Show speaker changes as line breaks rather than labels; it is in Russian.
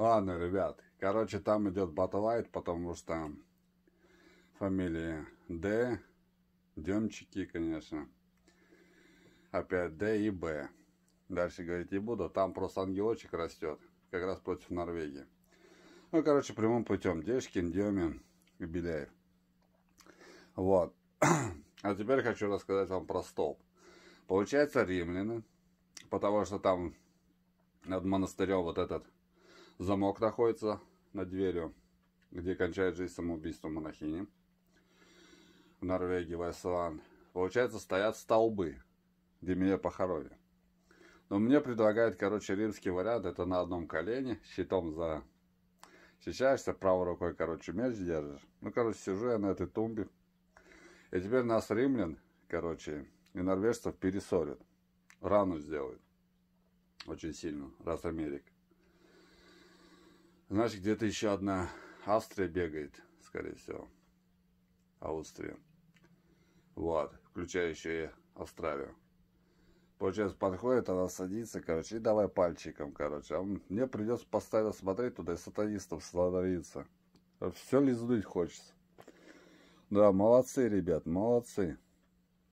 Ладно, ребят. Короче, там идет батлайт, потому что фамилия Д, Демчики, конечно. Опять Д и Б. Дальше говорить не буду. Там просто ангелочек растет. Как раз против Норвегии. Ну, короче, прямым путем. Дешкин, Демин и Беляев. Вот. А теперь хочу рассказать вам про столб. Получается, римляны, потому что там над монастырем вот этот Замок находится над дверью, где кончает жизнь самоубийством монахини. В Норвегии, в Айсланд. Получается, стоят столбы, где меня похоронили. Но мне предлагают, короче, римский вариант. Это на одном колене, щитом за... Щищаешься, правой рукой, короче, меч держишь. Ну, короче, сижу я на этой тумбе. И теперь нас римлян, короче, и норвежцев пересорят. Рану сделают. Очень сильно, раз Америка. Значит, где-то еще одна Австрия бегает, скорее всего. Австрия. Вот, включая еще и Австралию. Получается, подходит, она садится, короче, и давай пальчиком, короче. А мне придется постоянно смотреть туда и сатанистов становиться. Все лизнуть хочется. Да, молодцы, ребят, молодцы.